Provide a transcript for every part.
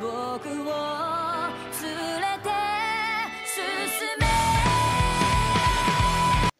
僕を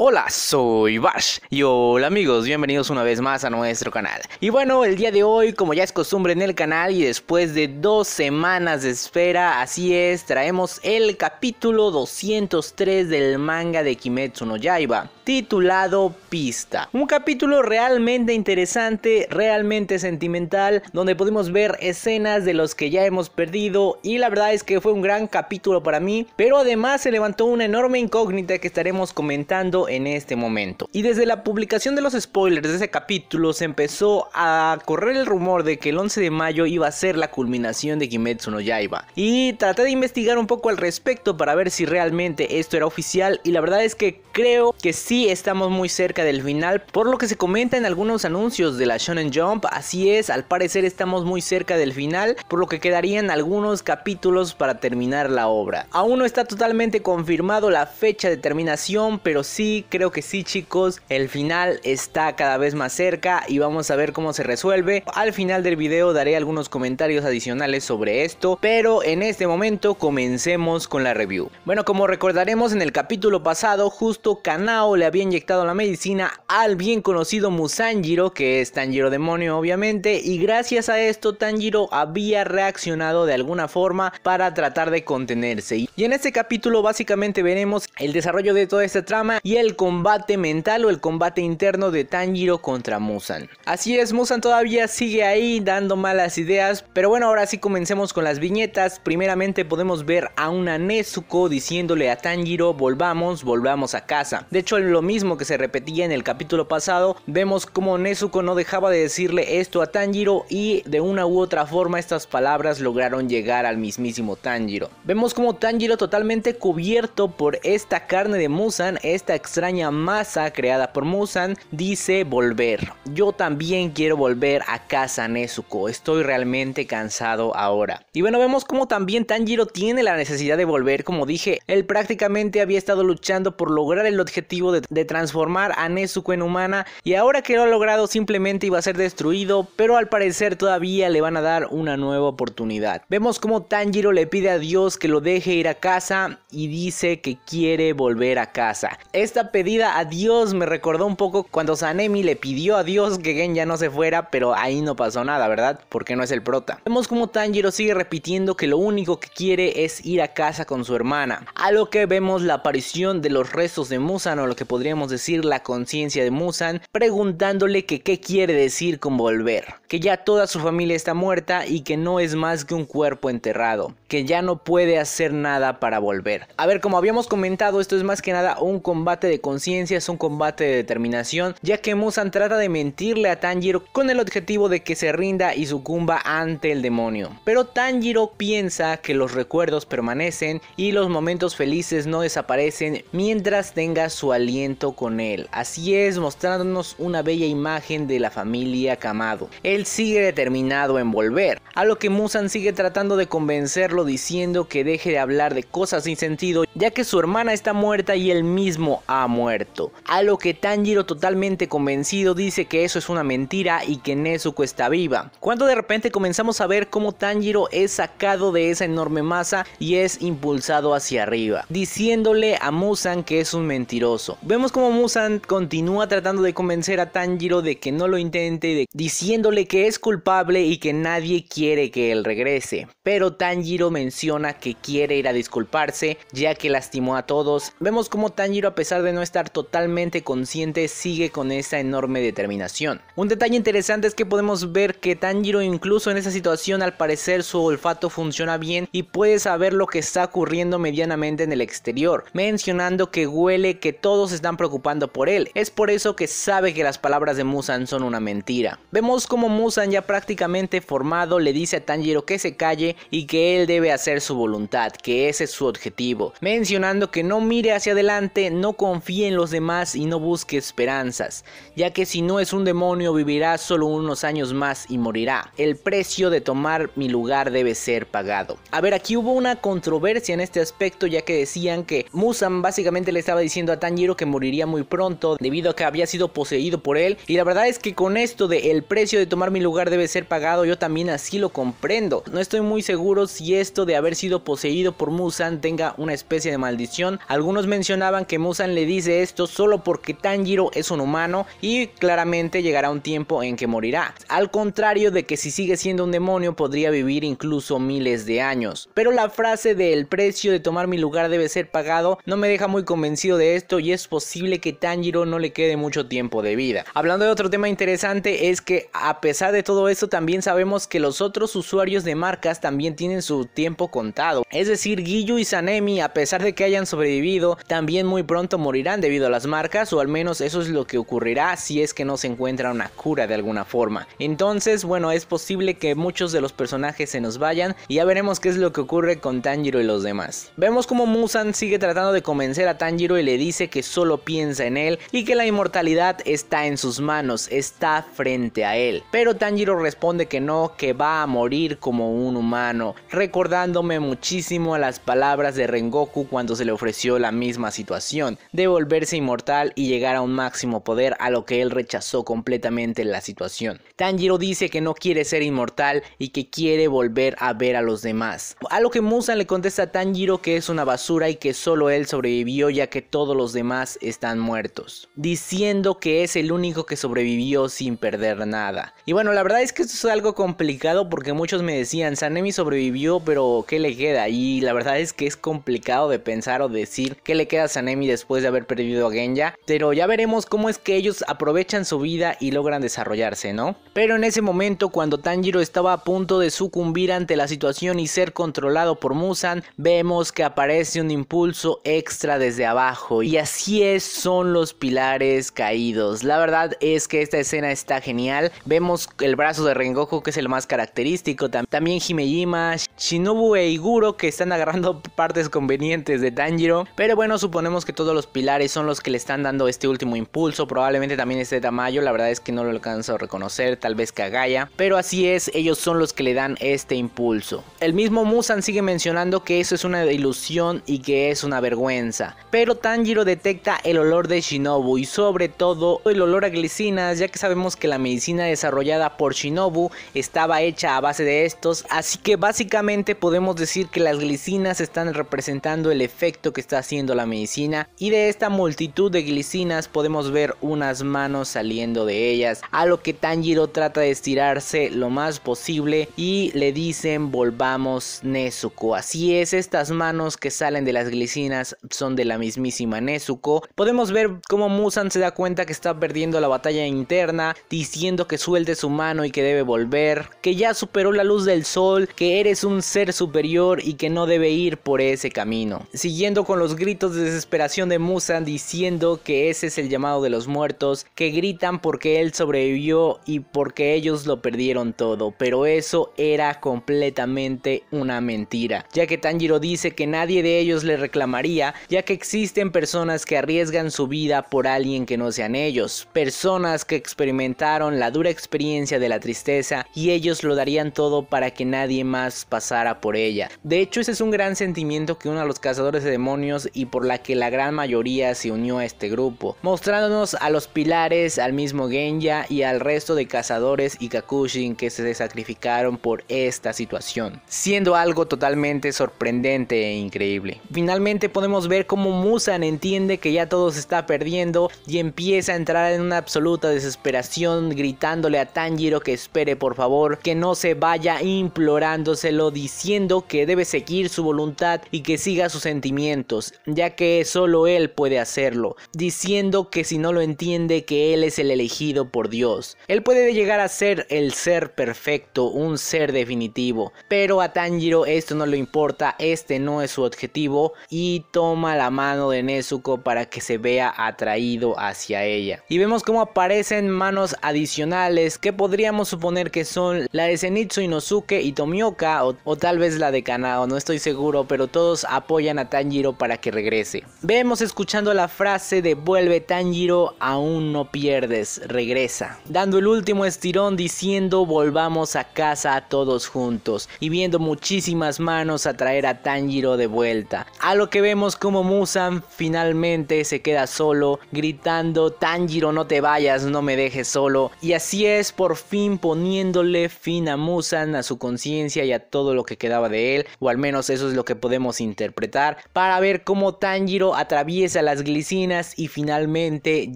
Hola, soy Bash y hola amigos, bienvenidos una vez más a nuestro canal. Y bueno, el día de hoy, como ya es costumbre en el canal y después de dos semanas de espera, así es, traemos el capítulo 203 del manga de Kimetsu no Yaiba, titulado Pista. Un capítulo realmente interesante, realmente sentimental, donde pudimos ver escenas de los que ya hemos perdido y la verdad es que fue un gran capítulo para mí, pero además se levantó una enorme incógnita que estaremos comentando en este momento. Y desde la publicación de los spoilers de ese capítulo se empezó a correr el rumor de que el 11 de mayo iba a ser la culminación de Kimetsu no Yaiba. Y traté de investigar un poco al respecto para ver si realmente esto era oficial y la verdad es que creo que sí estamos muy cerca del final por lo que se comenta en algunos anuncios de la Shonen Jump. Así es, al parecer estamos muy cerca del final por lo que quedarían algunos capítulos para terminar la obra. Aún no está totalmente confirmado la fecha de terminación pero sí creo que sí chicos, el final está cada vez más cerca y vamos a ver cómo se resuelve. Al final del video daré algunos comentarios adicionales sobre esto, pero en este momento comencemos con la review. Bueno, como recordaremos en el capítulo pasado, justo Kanao le había inyectado la medicina al bien conocido Musangiro, que es Tanjiro Demonio obviamente, y gracias a esto Tanjiro había reaccionado de alguna forma para tratar de contenerse. Y en este capítulo básicamente veremos el desarrollo de toda esta trama y el el combate mental o el combate interno de Tanjiro contra Musan. Así es, Musan todavía sigue ahí dando malas ideas, pero bueno, ahora sí comencemos con las viñetas. Primeramente podemos ver a una Nezuko diciéndole a Tanjiro, volvamos, volvamos a casa. De hecho, lo mismo que se repetía en el capítulo pasado, vemos como Nezuko no dejaba de decirle esto a Tanjiro y de una u otra forma estas palabras lograron llegar al mismísimo Tanjiro. Vemos como Tanjiro totalmente cubierto por esta carne de Musan, esta extraña masa creada por Musan dice volver. Yo también quiero volver a casa Nezuko, estoy realmente cansado ahora. Y bueno, vemos como también Tanjiro tiene la necesidad de volver, como dije, él prácticamente había estado luchando por lograr el objetivo de, transformar a Nezuko en humana y ahora que lo ha logrado simplemente iba a ser destruido, pero al parecer todavía le van a dar una nueva oportunidad. Vemos como Tanjiro le pide a Dios que lo deje ir a casa y dice que quiere volver a casa. Esta pedida a Dios me recordó un poco cuando Sanemi le pidió a Dios que Gen ya no se fuera, pero ahí no pasó nada, ¿verdad? Porque no es el prota. Vemos como Tanjiro sigue repitiendo que lo único que quiere es ir a casa con su hermana, a lo que vemos la aparición de los restos de Musan o lo que podríamos decir la conciencia de Musan, preguntándole que qué quiere decir con volver, que ya toda su familia está muerta y que no es más que un cuerpo enterrado, que ya no puede hacer nada para volver. A ver, como habíamos comentado, esto es más que nada un combate de conciencia, es un combate de determinación, ya que Musan trata de mentirle a Tanjiro con el objetivo de que se rinda y sucumba ante el demonio. Pero Tanjiro piensa que los recuerdos permanecen y los momentos felices no desaparecen mientras tenga su aliento con él. Así es, mostrándonos una bella imagen de la familia Kamado. Él sigue determinado en volver, a lo que Musan sigue tratando de convencerlo diciendo que deje de hablar de cosas sin sentido, ya que su hermana está muerta y él mismo ha muerto. A lo que Tanjiro totalmente convencido dice que eso es una mentira y que Nezuko está viva. Cuando de repente comenzamos a ver cómo Tanjiro es sacado de esa enorme masa y es impulsado hacia arriba, diciéndole a Musan que es un mentiroso. Vemos como Musan continúa tratando de convencer a Tanjiro de que no lo intente, diciéndole que es culpable y que nadie quiere que él regrese. Pero Tanjiro menciona que quiere ir a disculparse ya que lastimó a todos. Vemos como Tanjiro a pesar de no estar totalmente consciente, sigue con esa enorme determinación. Un detalle interesante es que podemos ver que Tanjiro incluso en esa situación al parecer su olfato funciona bien y puede saber lo que está ocurriendo medianamente en el exterior, mencionando que huele que todos están preocupando por él. Es por eso que sabe que las palabras de Musan son una mentira. Vemos como Musan ya prácticamente formado le dice a Tanjiro que se calle y que él debe hacer su voluntad, que ese es su objetivo, mencionando que no mire hacia adelante, no confíe Confíe en los demás y no busque esperanzas, ya que si no es un demonio vivirá solo unos años más y morirá. El precio de tomar mi lugar debe ser pagado. A ver, aquí hubo una controversia en este aspecto ya que decían que Musan básicamente le estaba diciendo a Tanjiro que moriría muy pronto debido a que había sido poseído por él y la verdad es que con esto de el precio de tomar mi lugar debe ser pagado yo también así lo comprendo. No estoy muy seguro si esto de haber sido poseído por Musan tenga una especie de maldición. Algunos mencionaban que Musan le dice esto solo porque Tanjiro es un humano y claramente llegará un tiempo en que morirá. Al contrario de que si sigue siendo un demonio podría vivir incluso miles de años. Pero la frase del precio de tomar mi lugar debe ser pagado no me deja muy convencido de esto y es posible que Tanjiro no le quede mucho tiempo de vida. Hablando de otro tema interesante es que a pesar de todo esto también sabemos que los otros usuarios de marcas también tienen su tiempo contado. Es decir, Giyu y Sanemi a pesar de que hayan sobrevivido también muy pronto morirán irán debido a las marcas o al menos eso es lo que ocurrirá si es que no se encuentra una cura de alguna forma. Entonces, bueno, es posible que muchos de los personajes se nos vayan y ya veremos qué es lo que ocurre con Tanjiro y los demás. Vemos como Musan sigue tratando de convencer a Tanjiro y le dice que solo piensa en él y que la inmortalidad está en sus manos, está frente a él. Pero Tanjiro responde que no, que va a morir como un humano, recordándome muchísimo a las palabras de Rengoku cuando se le ofreció la misma situación. De volverse inmortal y llegar a un máximo poder, a lo que él rechazó completamente la situación. Tanjiro dice que no quiere ser inmortal y que quiere volver a ver a los demás. A lo que Musan le contesta a Tanjiro que es una basura y que solo él sobrevivió ya que todos los demás están muertos, diciendo que es el único que sobrevivió sin perder nada. Y bueno, la verdad es que esto es algo complicado porque muchos me decían, Sanemi sobrevivió, pero ¿qué le queda? Y la verdad es que es complicado de pensar o decir qué le queda a Sanemi después de haber perdido a Genya, pero ya veremos cómo es que ellos aprovechan su vida y logran desarrollarse, ¿no? Pero en ese momento, cuando Tanjiro estaba a punto de sucumbir ante la situación y ser controlado por Musan, vemos que aparece un impulso extra desde abajo y así es, son los pilares caídos. La verdad es que esta escena está genial, vemos el brazo de Rengoku que es el más característico, también Himejima, Shinobu e Iguro que están agarrando partes convenientes de Tanjiro, pero bueno, suponemos que todos los son los que le están dando este último impulso. Probablemente también este Tamayo, la verdad es que no lo alcanzo a reconocer, tal vez Kagaya. Pero así es, ellos son los que le dan este impulso. El mismo Musan sigue mencionando que eso es una ilusión y que es una vergüenza. Pero Tanjiro detecta el olor de Shinobu y sobre todo el olor a glicinas, ya que sabemos que la medicina desarrollada por Shinobu estaba hecha a base de estos. Así que básicamente podemos decir que las glicinas están representando el efecto que está haciendo la medicina y de esta multitud de glicinas podemos ver unas manos saliendo de ellas, a lo que Tanjiro trata de estirarse lo más posible y le dicen volvamos Nezuko. Así es, estas manos que salen de las glicinas son de la mismísima Nezuko. Podemos ver cómo Musan se da cuenta que está perdiendo la batalla interna, diciendo que suelte su mano y que debe volver, que ya superó la luz del sol, que eres un ser superior y que no debe ir por ese camino. Siguiendo con los gritos de desesperación de Musan, diciendo que ese es el llamado de los muertos, que gritan porque él sobrevivió y porque ellos lo perdieron todo, pero eso era completamente una mentira, ya que Tanjiro dice que nadie de ellos le reclamaría, ya que existen personas que arriesgan su vida por alguien que no sean ellos, personas que experimentaron la dura experiencia de la tristeza y ellos lo darían todo para que nadie más pasara por ella. De hecho, ese es un gran sentimiento que uno de los cazadores de demonios y por la que la gran mayoría se unió a este grupo, mostrándonos a los pilares, al mismo Genja y al resto de cazadores y Kakushin que se sacrificaron por esta situación, siendo algo totalmente sorprendente e increíble. Finalmente podemos ver cómo Musan entiende que ya todo se está perdiendo y empieza a entrar en una absoluta desesperación gritándole a Tanjiro que espere por favor, que no se vaya implorándoselo diciendo que debe seguir su voluntad y que siga sus sentimientos, ya que solo él puede hacerlo, diciendo que si no lo entiende que él es el elegido por Dios. Él puede llegar a ser el ser perfecto, un ser definitivo, pero a Tanjiro esto no le importa, este no es su objetivo y toma la mano de Nezuko para que se vea atraído hacia ella. Y vemos cómo aparecen manos adicionales que podríamos suponer que son la de Zenitsu Inosuke y Tomioka o, tal vez la de Kanao, no estoy seguro, pero todos apoyan a Tanjiro para que regrese. Vemos escuchando la frase de vuelve Tanjiro, aún no pierdes, regresa. Dando el último estirón diciendo volvamos a casa todos juntos y viendo muchísimas manos atraer a Tanjiro de vuelta. A lo que vemos como Musan finalmente se queda solo gritando Tanjiro no te vayas, no me dejes solo. Y así es por fin poniéndole fin a Musan, a su conciencia y a todo lo que quedaba de él, o al menos eso es lo que podemos interpretar, para ver cómo Tanjiro atraviesa las glicinas y finalmente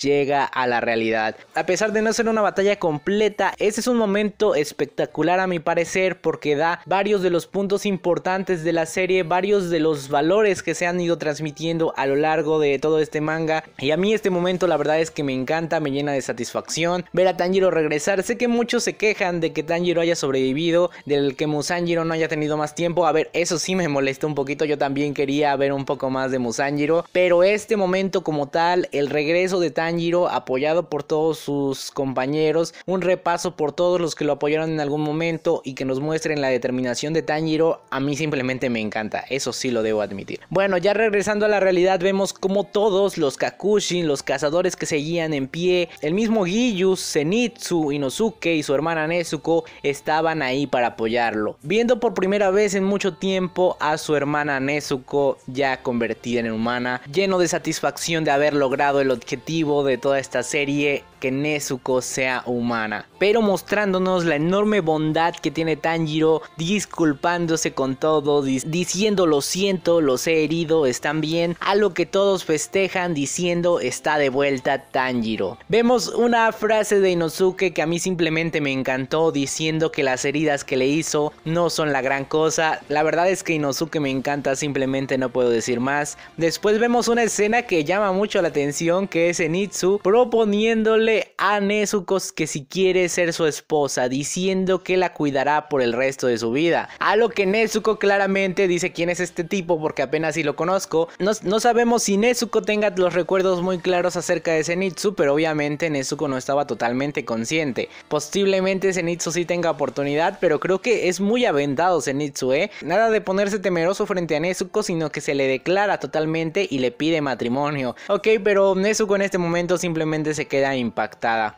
llega a la realidad. A pesar de no ser una batalla completa, ese es un momento espectacular a mi parecer porque da varios de los puntos importantes de la serie, varios de los valores que se han ido transmitiendo a lo largo de todo este manga y a mí este momento la verdad es que me encanta, me llena de satisfacción ver a Tanjiro regresar. Sé que muchos se quejan de que Tanjiro haya sobrevivido, del que Musanjiro no haya tenido más tiempo. A ver, eso sí me molesta un poquito, yo también quería ver un poco más de Musanjiro, pero es este momento como tal, el regreso de Tanjiro apoyado por todos sus compañeros, un repaso por todos los que lo apoyaron en algún momento y que nos muestren la determinación de Tanjiro, a mí simplemente me encanta, eso sí lo debo admitir. Bueno, ya regresando a la realidad vemos como todos los Kakushin, los cazadores que seguían en pie, el mismo Giyu, senitsu Inosuke y su hermana Nezuko estaban ahí para apoyarlo, viendo por primera vez en mucho tiempo a su hermana Nezuko ya convertida en humana, lleno de satisfacción de haber logrado el objetivo de toda esta serie que Nezuko sea humana, pero mostrándonos la enorme bondad que tiene Tanjiro, disculpándose con todo, diciendo lo siento, los he herido, están bien, a lo que todos festejan diciendo está de vuelta Tanjiro. Vemos una frase de Inosuke que a mí simplemente me encantó diciendo que las heridas que le hizo no son la gran cosa, la verdad es que Inosuke me encanta, simplemente no puedo decir más. Después vemos una escena que llama mucho la atención que es Enitsu proponiéndole a Nezuko que si quiere ser su esposa, diciendo que la cuidará por el resto de su vida. A lo que Nezuko claramente dice quién es este tipo porque apenas si lo conozco. No, sabemos si Nezuko tenga los recuerdos muy claros acerca de Zenitsu, pero obviamente Nezuko no estaba totalmente consciente. Posiblemente Zenitsu sí tenga oportunidad, pero creo que es muy aventado Zenitsu, ¿eh? Nada de ponerse temeroso frente a Nezuko, sino que se le declara totalmente y le pide matrimonio. Ok, pero Nezuko en este momento simplemente se queda impactado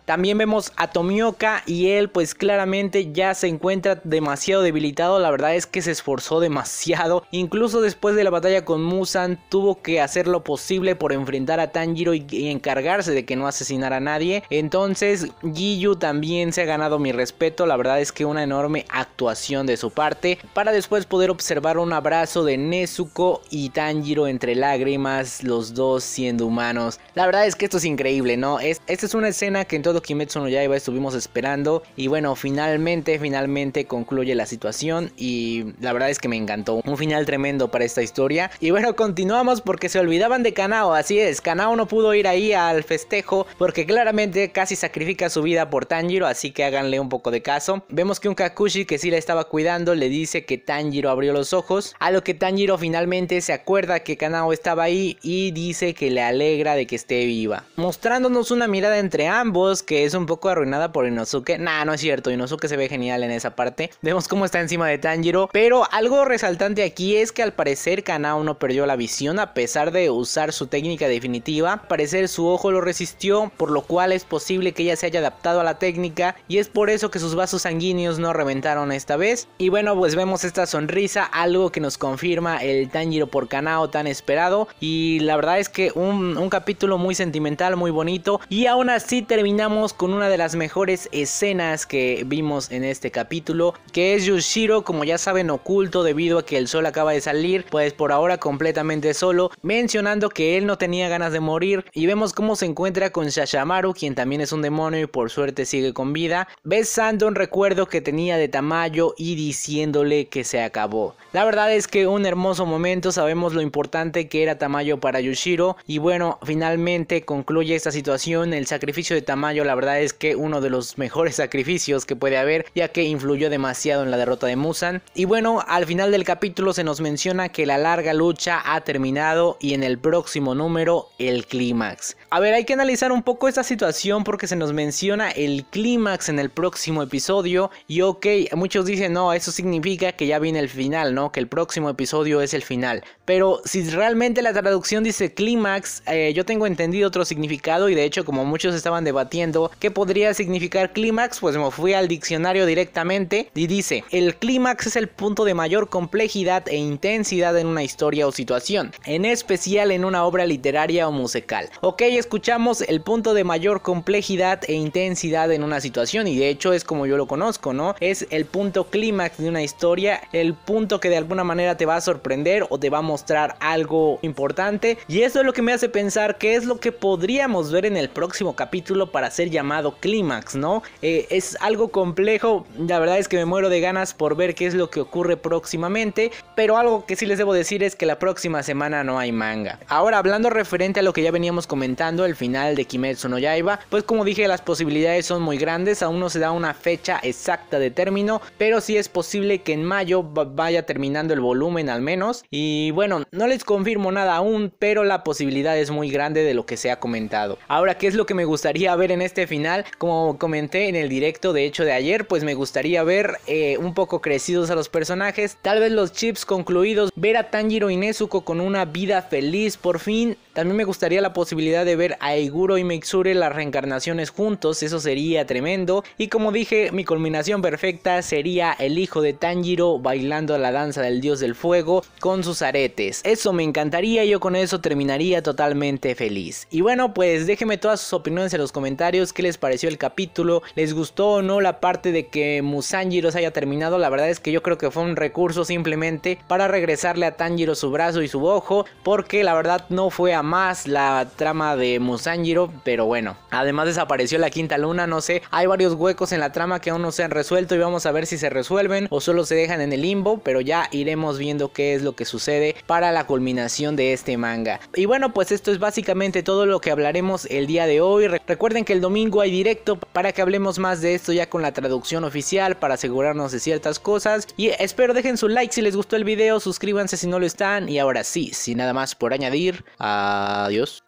también vemos a Tomioka y él pues claramente ya se encuentra demasiado debilitado, la verdad es que se esforzó demasiado, incluso después de la batalla con Musan tuvo que hacer lo posible por enfrentar a Tanjiro y, encargarse de que no asesinara a nadie, entonces Giyu también se ha ganado mi respeto, la verdad es que una enorme actuación de su parte, para después poder observar un abrazo de Nezuko y Tanjiro entre lágrimas, los dos siendo humanos, la verdad es que esto es increíble, ¿no? Es, esta es una escena que en todo Kimetsu no Yaiba estuvimos esperando y bueno, finalmente, finalmente concluye la situación y la verdad es que me encantó. Un final tremendo para esta historia. Y bueno, continuamos porque se olvidaban de Kanao, así es, Kanao no pudo ir ahí al festejo porque claramente casi sacrifica su vida por Tanjiro, así que háganle un poco de caso. Vemos que un Kakushi que sí la estaba cuidando le dice que Tanjiro abrió los ojos, a lo que Tanjiro finalmente se acuerda que Kanao estaba ahí y dice que le alegra de que esté viva, mostrándonos una mirada entre ambos, que es un poco arruinada por Inosuke. Nah, no es cierto, Inosuke se ve genial en esa parte. Vemos cómo está encima de Tanjiro, pero algo resaltante aquí es que al parecer Kanao no perdió la visión a pesar de usar su técnica definitiva. Al parecer su ojo lo resistió, por lo cual es posible que ella se haya adaptado a la técnica y es por eso que sus vasos sanguíneos no reventaron esta vez. Y bueno, pues vemos esta sonrisa, algo que nos confirma el Tanjiro por Kanao tan esperado y la verdad es que un, un capítulo muy sentimental, muy bonito y aún así así terminamos con una de las mejores escenas que vimos en este capítulo, que es Yushiro, como ya saben, oculto debido a que el sol acaba de salir, pues por ahora completamente solo, mencionando que él no tenía ganas de morir, y vemos cómo se encuentra con Shashamaru, quien también es un demonio y por suerte sigue con vida, besando un recuerdo que tenía de Tamayo y diciéndole que se acabó. La verdad es que un hermoso momento, sabemos lo importante que era Tamayo para Yushiro, y bueno, finalmente concluye esta situación, el sacrificio de tamaño la verdad es que uno de los mejores sacrificios que puede haber ya que influyó demasiado en la derrota de Musan. Y bueno, al final del capítulo se nos menciona que la larga lucha ha terminado y en el próximo número el clímax. A ver, hay que analizar un poco esta situación porque se nos menciona el clímax en el próximo episodio y ok, muchos dicen no, eso significa que ya viene el final, ¿no? Que el próximo episodio es el final. Pero si realmente la traducción dice clímax, eh, yo tengo entendido otro significado y de hecho como muchos están estaban debatiendo qué podría significar clímax, pues me fui al diccionario directamente y dice, el clímax es el punto de mayor complejidad e intensidad en una historia o situación, en especial en una obra literaria o musical. Ok, escuchamos el punto de mayor complejidad e intensidad en una situación y de hecho es como yo lo conozco, ¿no? Es el punto clímax de una historia, el punto que de alguna manera te va a sorprender o te va a mostrar algo importante y eso es lo que me hace pensar qué es lo que podríamos ver en el próximo capítulo para ser llamado clímax, ¿no? Eh, es algo complejo, la verdad es que me muero de ganas por ver qué es lo que ocurre próximamente, pero algo que sí les debo decir es que la próxima semana no hay manga. Ahora, hablando referente a lo que ya veníamos comentando, el final de Kimetsu no Yaiba, pues como dije, las posibilidades son muy grandes, aún no se da una fecha exacta de término, pero sí es posible que en mayo vaya terminando el volumen al menos. Y bueno, no les confirmo nada aún, pero la posibilidad es muy grande de lo que se ha comentado. Ahora, ¿qué es lo que me gusta? gustaría ver en este final. Como comenté en el directo de hecho de ayer, pues me gustaría ver eh, un poco crecidos a los personajes. Tal vez los chips concluidos, ver a Tanjiro y Nezuko con una vida feliz por fin. También me gustaría la posibilidad de ver a Iguro y Mixure las reencarnaciones juntos, eso sería tremendo. Y como dije, mi culminación perfecta sería el hijo de Tanjiro bailando la danza del dios del fuego con sus aretes. Eso me encantaría, yo con eso terminaría totalmente feliz. Y bueno, pues déjenme todas sus opiniones en los comentarios qué les pareció el capítulo, les gustó o no la parte de que Musanjiro se haya terminado, la verdad es que yo creo que fue un recurso simplemente para regresarle a Tanjiro su brazo y su ojo, porque la verdad no fue a más la trama de Musanjiro, pero bueno, además desapareció la quinta luna, no sé, hay varios huecos en la trama que aún no se han resuelto y vamos a ver si se resuelven o solo se dejan en el limbo, pero ya iremos viendo qué es lo que sucede para la culminación de este manga. Y bueno, pues esto es básicamente todo lo que hablaremos el día de hoy. Recuerden que el domingo hay directo para que hablemos más de esto ya con la traducción oficial para asegurarnos de ciertas cosas. Y espero dejen su like si les gustó el video, suscríbanse si no lo están. Y ahora sí, sin nada más por añadir, adiós.